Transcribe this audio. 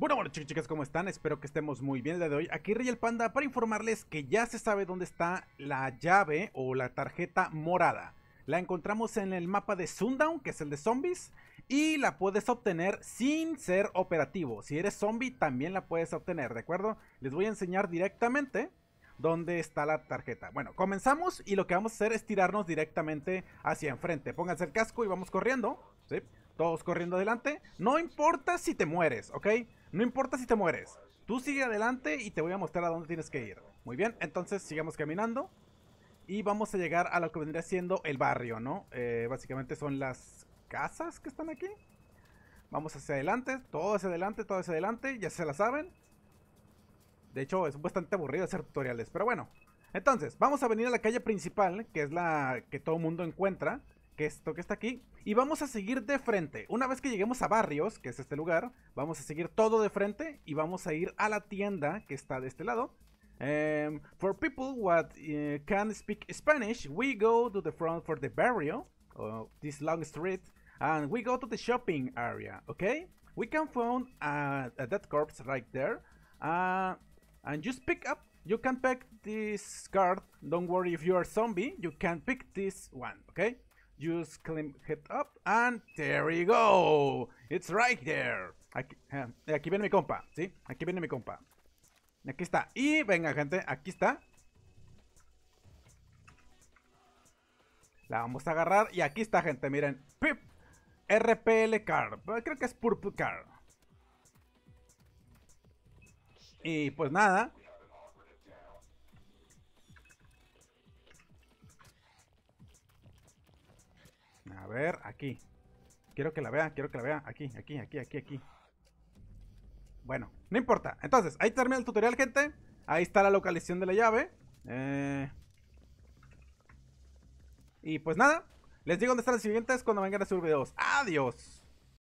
Bueno, bueno chicos chicas, ¿cómo están? Espero que estemos muy bien el día de hoy. Aquí Rey el Panda para informarles que ya se sabe dónde está la llave o la tarjeta morada. La encontramos en el mapa de Sundown, que es el de zombies, y la puedes obtener sin ser operativo. Si eres zombie también la puedes obtener, ¿de acuerdo? Les voy a enseñar directamente dónde está la tarjeta. Bueno, comenzamos y lo que vamos a hacer es tirarnos directamente hacia enfrente. Pónganse el casco y vamos corriendo, ¿sí? todos corriendo adelante. No importa si te mueres, ¿ok? No importa si te mueres. Tú sigue adelante y te voy a mostrar a dónde tienes que ir. Muy bien, entonces sigamos caminando. Y vamos a llegar a lo que vendría siendo el barrio, ¿no? Eh, básicamente son las casas que están aquí. Vamos hacia adelante, todo hacia adelante, todo hacia adelante, ya se la saben. De hecho, es bastante aburrido hacer tutoriales, pero bueno. Entonces, vamos a venir a la calle principal, que es la que todo mundo encuentra que esto que está aquí. Y vamos a seguir de frente. Una vez que lleguemos a Barrios, que es este lugar, vamos a seguir todo de frente y vamos a ir a la tienda que está de este lado. Em, for people what eh, can speak Spanish, we go to the front for the barrio, this long street, and we go to the shopping area, okay? We can find a dead corpse right there, uh, and just pick up you can pick this card. Don't worry if you are zombie, you can pick this one, okay? Just climb hit up and there you go. It's right there. Eh, aquí, viene mi compa, ¿sí? Aquí viene mi compa. Aquí está. Y venga, gente, aquí está. La vamos a agarrar. Y aquí está, gente, miren. RPL Car. Creo que es Purple Car. Y pues nada. ver, aquí. Quiero que la vea, quiero que la vea. Aquí, aquí, aquí, aquí, aquí. Bueno, no importa. Entonces, ahí termina el tutorial, gente. Ahí está la localización de la llave. Eh, y pues nada, les digo dónde están los siguientes cuando vengan a subir videos. ¡Adiós!